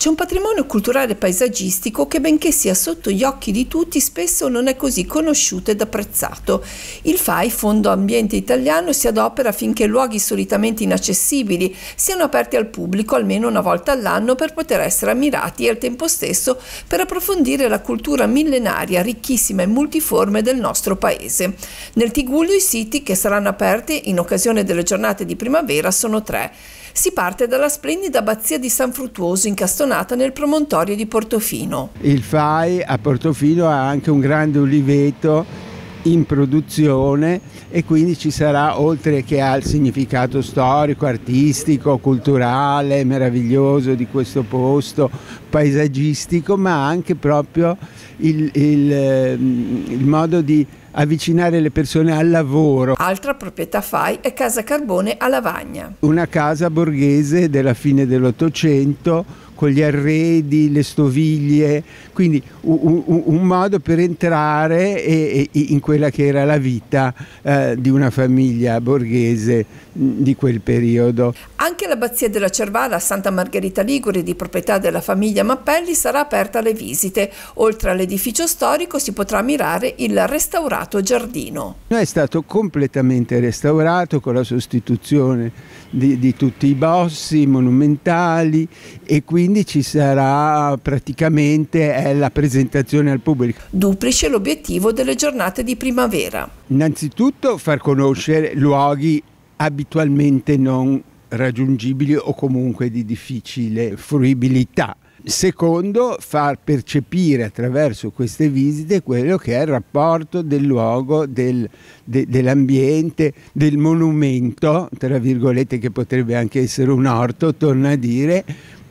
C'è un patrimonio culturale paesaggistico che benché sia sotto gli occhi di tutti spesso non è così conosciuto ed apprezzato. Il FAI, Fondo Ambiente Italiano, si adopera affinché luoghi solitamente inaccessibili siano aperti al pubblico almeno una volta all'anno per poter essere ammirati e al tempo stesso per approfondire la cultura millenaria, ricchissima e multiforme del nostro paese. Nel Tiguglio i siti che saranno aperti in occasione delle giornate di primavera sono tre. Si parte dalla splendida abbazia di San Fruttuoso incastonata nel promontorio di Portofino. Il FAI a Portofino ha anche un grande oliveto in produzione e quindi ci sarà oltre che al significato storico, artistico, culturale, meraviglioso di questo posto, paesaggistico ma anche proprio il, il, ehm, il modo di avvicinare le persone al lavoro. Altra proprietà FAI è Casa Carbone a Lavagna. Una casa borghese della fine dell'Ottocento con gli arredi, le stoviglie, quindi un, un, un modo per entrare e, e in quella che era la vita eh, di una famiglia borghese mm, di quel periodo. Anche l'abbazia della Cervara a Santa Margherita Ligure, di proprietà della famiglia via Mappelli sarà aperta alle visite. Oltre all'edificio storico si potrà ammirare il restaurato giardino. È stato completamente restaurato con la sostituzione di, di tutti i bossi monumentali e quindi ci sarà praticamente la presentazione al pubblico. Duplice l'obiettivo delle giornate di primavera. Innanzitutto far conoscere luoghi abitualmente non raggiungibili o comunque di difficile fruibilità. Secondo, far percepire attraverso queste visite quello che è il rapporto del luogo, del, de, dell'ambiente, del monumento, tra virgolette che potrebbe anche essere un orto, torna a dire,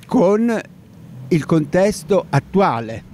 con il contesto attuale